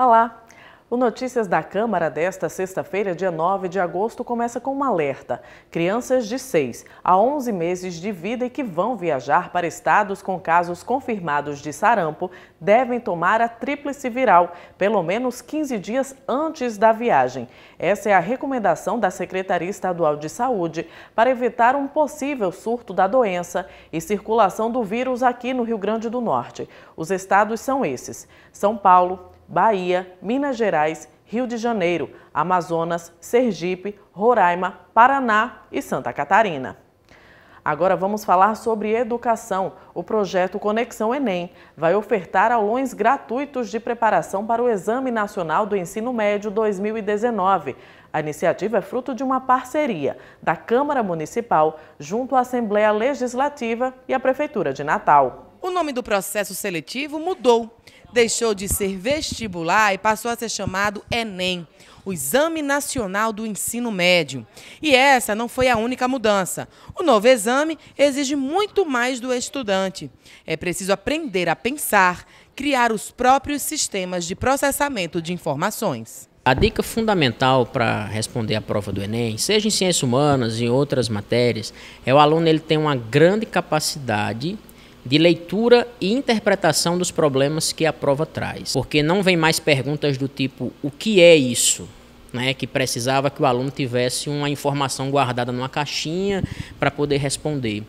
Olá! Ah o Notícias da Câmara desta sexta-feira, dia 9 de agosto, começa com um alerta. Crianças de 6 a 11 meses de vida e que vão viajar para estados com casos confirmados de sarampo devem tomar a tríplice viral, pelo menos 15 dias antes da viagem. Essa é a recomendação da Secretaria Estadual de Saúde para evitar um possível surto da doença e circulação do vírus aqui no Rio Grande do Norte. Os estados são esses: São Paulo, Bahia, Minas Gerais, Rio de Janeiro, Amazonas, Sergipe, Roraima, Paraná e Santa Catarina. Agora vamos falar sobre educação. O projeto Conexão Enem vai ofertar aulões gratuitos de preparação para o Exame Nacional do Ensino Médio 2019. A iniciativa é fruto de uma parceria da Câmara Municipal junto à Assembleia Legislativa e à Prefeitura de Natal. O nome do processo seletivo mudou deixou de ser vestibular e passou a ser chamado Enem, o Exame Nacional do Ensino Médio. E essa não foi a única mudança. O novo exame exige muito mais do estudante. É preciso aprender a pensar, criar os próprios sistemas de processamento de informações. A dica fundamental para responder a prova do Enem, seja em ciências humanas, em outras matérias, é o aluno ele tem uma grande capacidade de leitura e interpretação dos problemas que a prova traz. Porque não vem mais perguntas do tipo: o que é isso? Né, que precisava que o aluno tivesse uma informação guardada numa caixinha para poder responder.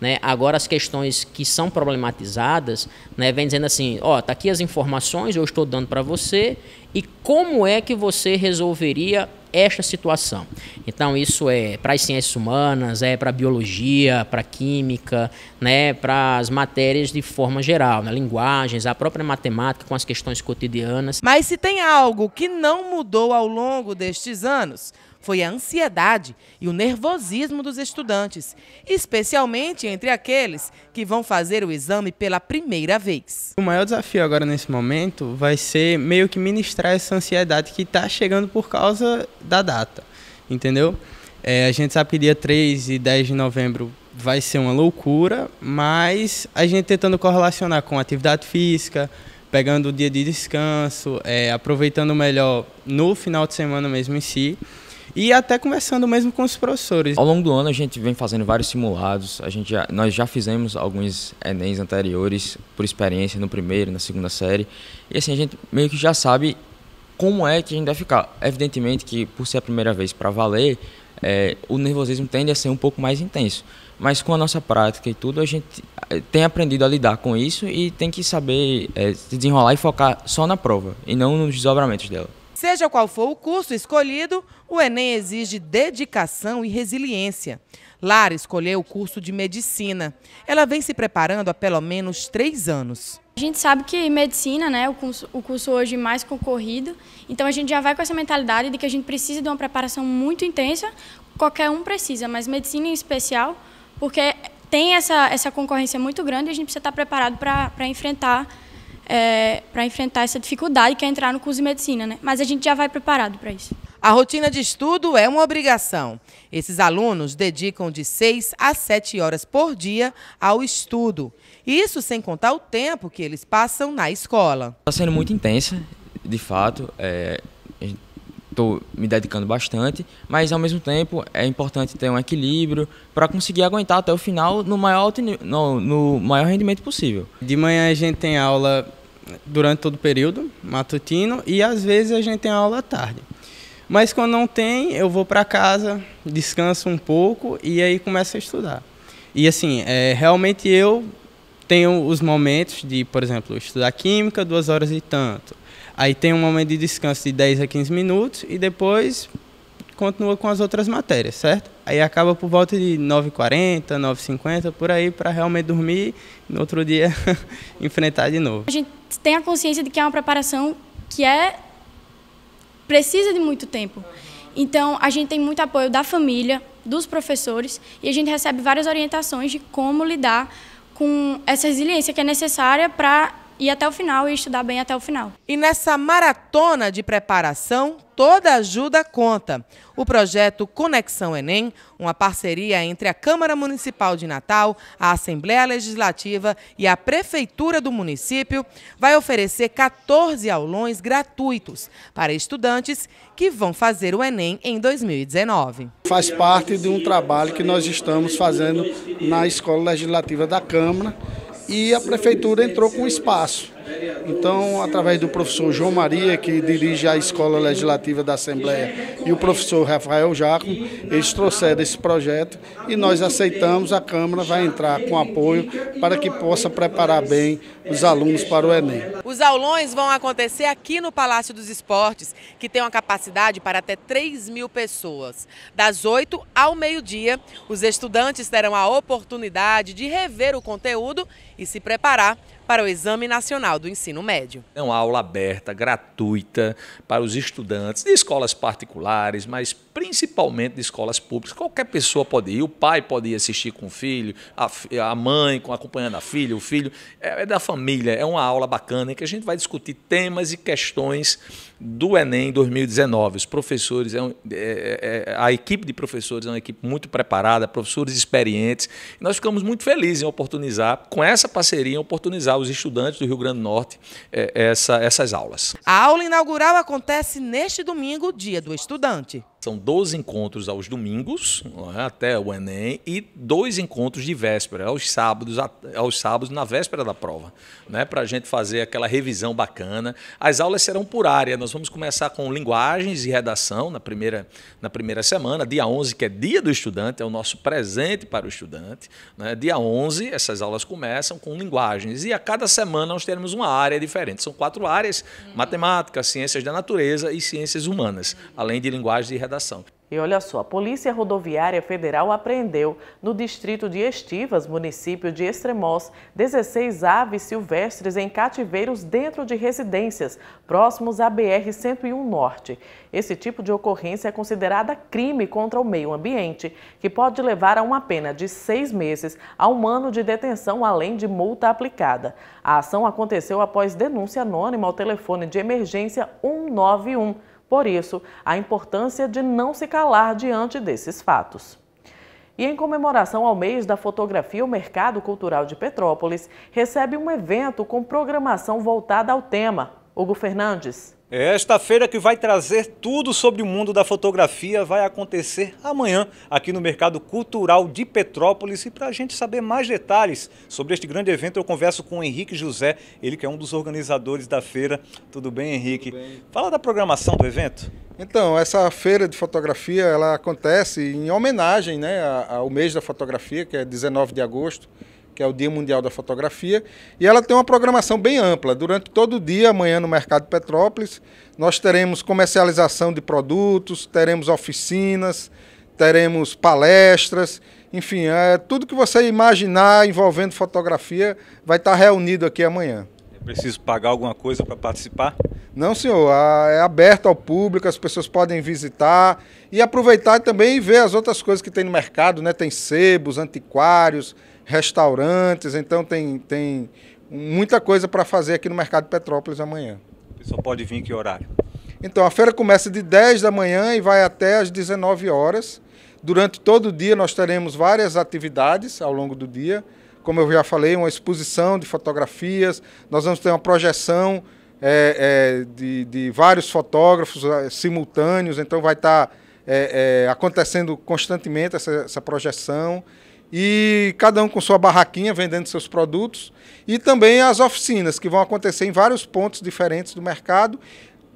Né? Agora, as questões que são problematizadas né, vem dizendo assim: ó, oh, tá aqui as informações, eu estou dando para você, e como é que você resolveria esta situação. Então, isso é para as ciências humanas, é para a biologia, para a química, né, para as matérias de forma geral, né, linguagens, a própria matemática com as questões cotidianas. Mas se tem algo que não mudou ao longo destes anos, foi a ansiedade e o nervosismo dos estudantes, especialmente entre aqueles que vão fazer o exame pela primeira vez. O maior desafio agora nesse momento vai ser meio que ministrar essa ansiedade que está chegando por causa da data, entendeu? É, a gente sabe que dia 3 e 10 de novembro vai ser uma loucura, mas a gente tentando correlacionar com atividade física, pegando o dia de descanso, é, aproveitando melhor no final de semana mesmo em si e até conversando mesmo com os professores. Ao longo do ano a gente vem fazendo vários simulados, a gente já, nós já fizemos alguns Enems anteriores por experiência no primeiro, na segunda série, e assim a gente meio que já sabe como é que a gente vai ficar. Evidentemente que por ser a primeira vez para valer, é, o nervosismo tende a ser um pouco mais intenso. Mas com a nossa prática e tudo, a gente é, tem aprendido a lidar com isso e tem que saber é, se desenrolar e focar só na prova e não nos desdobramentos dela. Seja qual for o curso escolhido, o Enem exige dedicação e resiliência. Lara escolheu o curso de medicina. Ela vem se preparando há pelo menos três anos. A gente sabe que medicina, né, é o curso, o curso hoje mais concorrido, então a gente já vai com essa mentalidade de que a gente precisa de uma preparação muito intensa, qualquer um precisa, mas medicina em especial, porque tem essa, essa concorrência muito grande e a gente precisa estar preparado para enfrentar é, para enfrentar essa dificuldade que é entrar no curso de medicina, né? Mas a gente já vai preparado para isso. A rotina de estudo é uma obrigação. Esses alunos dedicam de 6 a 7 horas por dia ao estudo. Isso sem contar o tempo que eles passam na escola. Está sendo muito intensa, de fato. É, estou me dedicando bastante, mas ao mesmo tempo é importante ter um equilíbrio para conseguir aguentar até o final no maior, no, no maior rendimento possível. De manhã a gente tem aula durante todo o período matutino e às vezes a gente tem aula à tarde. Mas quando não tem, eu vou para casa, descanso um pouco e aí começo a estudar. E assim, é, realmente eu tem os momentos de, por exemplo, estudar química, duas horas e tanto. Aí tem um momento de descanso de 10 a 15 minutos e depois continua com as outras matérias, certo? Aí acaba por volta de 9h40, 9h50, por aí, para realmente dormir e no outro dia enfrentar de novo. A gente tem a consciência de que é uma preparação que é precisa de muito tempo. Então, a gente tem muito apoio da família, dos professores, e a gente recebe várias orientações de como lidar com essa resiliência que é necessária para ir até o final e estudar bem até o final. E nessa maratona de preparação, toda ajuda conta. O projeto Conexão Enem, uma parceria entre a Câmara Municipal de Natal, a Assembleia Legislativa e a Prefeitura do município, vai oferecer 14 aulões gratuitos para estudantes que vão fazer o Enem em 2019. Faz parte de um trabalho que nós estamos fazendo na Escola Legislativa da Câmara e a prefeitura entrou com espaço. Então, através do professor João Maria, que dirige a Escola Legislativa da Assembleia, e o professor Rafael Jacomo, eles trouxeram esse projeto e nós aceitamos, a Câmara vai entrar com apoio para que possa preparar bem os alunos para o Enem. Os aulões vão acontecer aqui no Palácio dos Esportes, que tem uma capacidade para até 3 mil pessoas. Das 8 ao meio-dia, os estudantes terão a oportunidade de rever o conteúdo e se preparar para o Exame Nacional do Ensino Médio. É uma aula aberta, gratuita, para os estudantes de escolas particulares, mas principalmente de escolas públicas. Qualquer pessoa pode ir, o pai pode ir assistir com o filho, a, a mãe acompanhando a filha, o filho. É, é da família, é uma aula bacana em que a gente vai discutir temas e questões do Enem 2019. Os professores, é, um, é, é, é a equipe de professores é uma equipe muito preparada, professores experientes. nós ficamos muito felizes em oportunizar, com essa parceria, oportunizar os aos estudantes do Rio Grande do Norte é, essa, essas aulas. A aula inaugural acontece neste domingo, dia do estudante. São 12 encontros aos domingos, é, até o Enem, e dois encontros de véspera, aos sábados, aos sábados na véspera da prova, né, para a gente fazer aquela revisão bacana. As aulas serão por área, nós vamos começar com linguagens e redação na primeira, na primeira semana, dia 11, que é dia do estudante, é o nosso presente para o estudante. Né? Dia 11, essas aulas começam com linguagens, e a cada semana nós teremos uma área diferente. São quatro áreas, uhum. matemática, ciências da natureza e ciências humanas, além de linguagens e redação arrecadação. E olha só, a Polícia Rodoviária Federal apreendeu no distrito de Estivas, município de Extremoz, 16 aves silvestres em cativeiros dentro de residências, próximos à BR-101 Norte. Esse tipo de ocorrência é considerada crime contra o meio ambiente, que pode levar a uma pena de seis meses a um ano de detenção, além de multa aplicada. A ação aconteceu após denúncia anônima ao telefone de emergência 191. Por isso, a importância de não se calar diante desses fatos. E em comemoração ao mês da fotografia, o Mercado Cultural de Petrópolis recebe um evento com programação voltada ao tema. Hugo Fernandes. É esta feira que vai trazer tudo sobre o mundo da fotografia vai acontecer amanhã aqui no Mercado Cultural de Petrópolis. E para a gente saber mais detalhes sobre este grande evento, eu converso com o Henrique José, ele que é um dos organizadores da feira. Tudo bem, Henrique? Tudo bem. Fala da programação do evento. Então, essa feira de fotografia ela acontece em homenagem né, ao mês da fotografia, que é 19 de agosto que é o Dia Mundial da Fotografia, e ela tem uma programação bem ampla. Durante todo o dia, amanhã no Mercado Petrópolis, nós teremos comercialização de produtos, teremos oficinas, teremos palestras, enfim, é, tudo que você imaginar envolvendo fotografia vai estar reunido aqui amanhã. É preciso pagar alguma coisa para participar? Não, senhor, é aberto ao público, as pessoas podem visitar e aproveitar também e ver as outras coisas que tem no mercado, né? Tem sebos, antiquários, restaurantes, então tem, tem muita coisa para fazer aqui no Mercado de Petrópolis amanhã. Só pode vir em que horário? Então, a feira começa de 10 da manhã e vai até às 19 horas. Durante todo o dia nós teremos várias atividades ao longo do dia. Como eu já falei, uma exposição de fotografias, nós vamos ter uma projeção é, é, de, de, vários fotógrafos é, simultâneos, então vai estar tá, é, é, acontecendo constantemente essa, essa projeção e cada um com sua barraquinha vendendo seus produtos e também as oficinas que vão acontecer em vários pontos diferentes do mercado,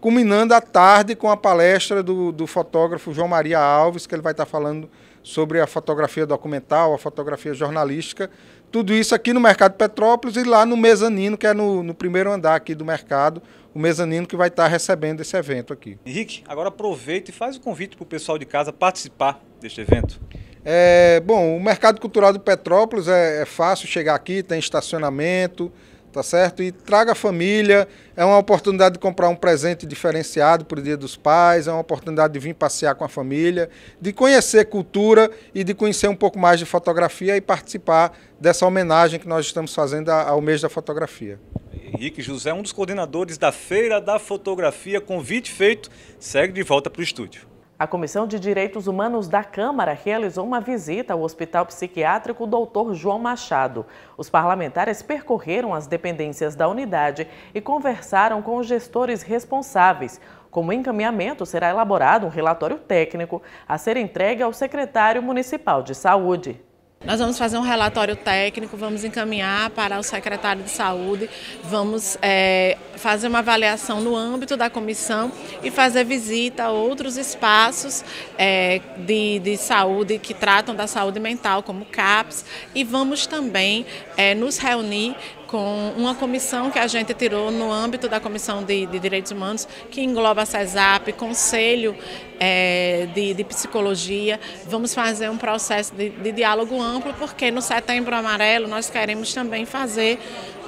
culminando à tarde com a palestra do, do fotógrafo João Maria Alves, que ele vai estar falando sobre a fotografia documental, a fotografia jornalística, tudo isso aqui no Mercado Petrópolis e lá no mezanino, que é no, no primeiro andar aqui do mercado, o mezanino que vai estar recebendo esse evento aqui. Henrique, agora aproveita e faz o convite para o pessoal de casa participar deste evento. É, bom, o mercado cultural de Petrópolis é, é, fácil chegar aqui, tem estacionamento, tá certo? E traga a família, é uma oportunidade de comprar um presente diferenciado para o Dia dos Pais, é uma oportunidade de vir passear com a família, de conhecer cultura e de conhecer um pouco mais de fotografia e participar dessa homenagem que nós estamos fazendo ao mês da fotografia. Henrique José, é um dos coordenadores da Feira da Fotografia, convite feito, segue de volta para o estúdio. A Comissão de Direitos Humanos da Câmara realizou uma visita ao Hospital Psiquiátrico Dr. João Machado. Os parlamentares percorreram as dependências da unidade e conversaram com os gestores responsáveis. Como encaminhamento, será elaborado um relatório técnico a ser entregue ao secretário municipal de saúde. Nós vamos fazer um relatório técnico, vamos encaminhar para o secretário de saúde, vamos é, fazer uma avaliação no âmbito da comissão e fazer visita a outros espaços é, de, de, saúde que tratam da saúde mental, como CAPS, e vamos também é, nos reunir com uma comissão que a gente tirou no âmbito da Comissão de, de Direitos Humanos, que engloba a CESAP, Conselho é, de, de, Psicologia. Vamos fazer um processo de, de, diálogo amplo, porque no Setembro Amarelo nós queremos também fazer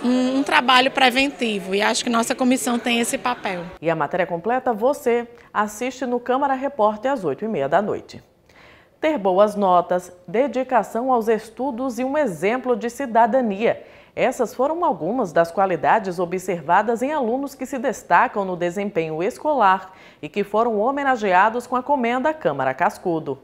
um, um trabalho preventivo e acho que nossa comissão tem esse papel. E a matéria completa você assiste no Câmara Repórter às 8h30 da noite ter boas notas, dedicação aos estudos e um exemplo de cidadania. Essas foram algumas das qualidades observadas em alunos que se destacam no desempenho escolar e que foram homenageados com a comenda Câmara Cascudo.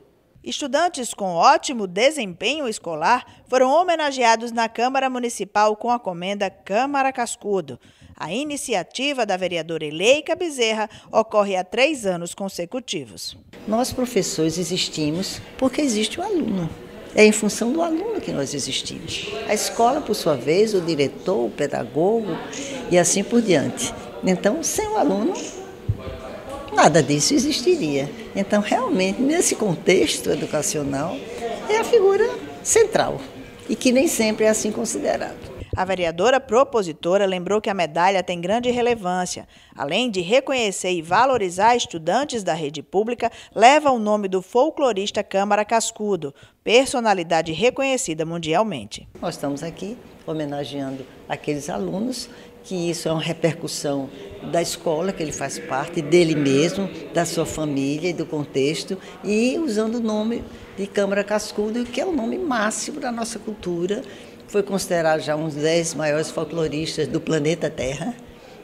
Estudantes com ótimo desempenho escolar foram homenageados na Câmara Municipal com a comenda Câmara Cascudo. A iniciativa da vereadora Eleica Bezerra ocorre há três anos consecutivos. Nós, professores, existimos porque existe o aluno. É em função do aluno que nós existimos. A escola, por sua vez, o diretor, o pedagogo e assim por diante. Então, sem o aluno, nada disso existiria. Então, realmente, nesse contexto educacional, é a figura central e que nem sempre é assim considerado. A vereadora propositora lembrou que a medalha tem grande relevância. Além de reconhecer e valorizar estudantes da rede pública, leva o nome do folclorista Câmara Cascudo, personalidade reconhecida mundialmente. Nós estamos aqui homenageando aqueles alunos que isso é uma repercussão da escola que ele faz parte, dele mesmo, da sua família e do contexto, e usando o nome de Câmara Cascudo, que é o nome máximo da nossa cultura, foi considerado já um dos dez maiores folcloristas do planeta Terra.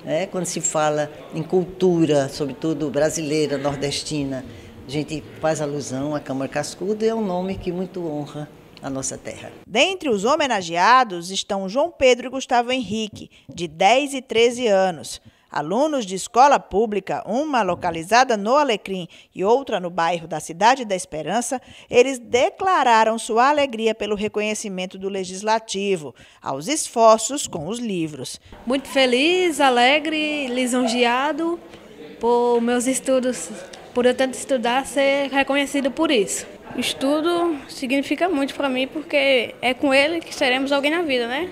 Né? Quando se fala em cultura, sobretudo brasileira, nordestina, a gente faz alusão à Câmara Cascudo e é um nome que muito honra na nossa terra. Dentre os homenageados estão João Pedro e Gustavo Henrique, de 10 e 13 anos. Alunos de escola pública, uma localizada no Alecrim e outra no bairro da Cidade da Esperança, eles declararam sua alegria pelo reconhecimento do legislativo, aos esforços com os livros. Muito feliz, alegre, lisonjeado por meus estudos, por eu tanto estudar, ser reconhecido por isso. Estudo significa muito para mim porque é com ele que seremos alguém na vida, né?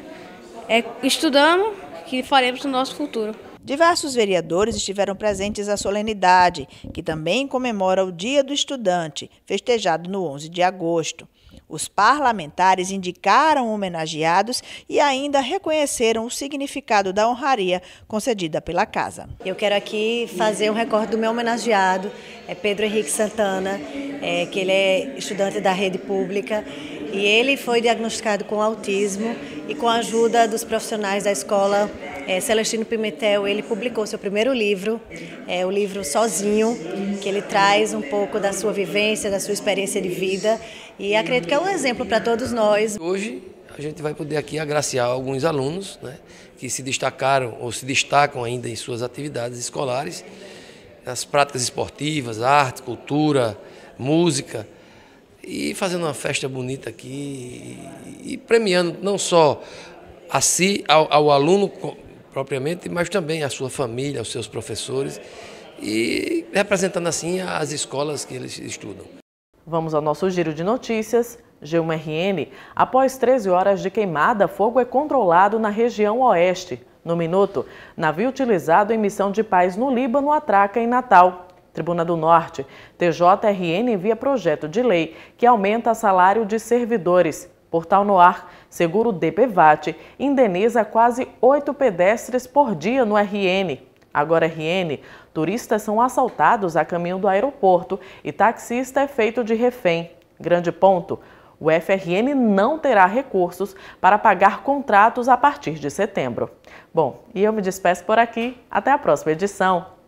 É estudando que faremos o nosso futuro. Diversos vereadores estiveram presentes à solenidade, que também comemora o Dia do Estudante, festejado no 11 de agosto. Os parlamentares indicaram homenageados e ainda reconheceram o significado da honraria concedida pela casa. Eu quero aqui fazer um recorde do meu homenageado, é Pedro Henrique Santana, é, que ele é estudante da rede pública e ele foi diagnosticado com autismo e com a ajuda dos profissionais da escola é, Celestino Pimentel ele publicou seu primeiro livro, é, o livro Sozinho, que ele traz um pouco da sua vivência, da sua experiência de vida e acredito que é um exemplo para todos nós. Hoje a gente vai poder aqui agraciar alguns alunos né, que se destacaram ou se destacam ainda em suas atividades escolares, nas práticas esportivas, arte, cultura, música e fazendo uma festa bonita aqui e premiando não só a si, ao, ao aluno propriamente, mas também a sua família, aos seus professores e representando assim as escolas que eles estudam. Vamos ao nosso giro de notícias. G1RN, após 13 horas de queimada, fogo é controlado na região oeste. No minuto, navio utilizado em missão de paz no Líbano atraca em Natal. Tribuna do Norte, TJRN envia projeto de lei que aumenta salário de servidores. Portal Noar Seguro DPVAT indeniza quase oito pedestres por dia no RN. Agora RN, turistas são assaltados a caminho do aeroporto e taxista é feito de refém. Grande ponto, o FRN não terá recursos para pagar contratos a partir de setembro. Bom, e eu me despeço por aqui. Até a próxima edição.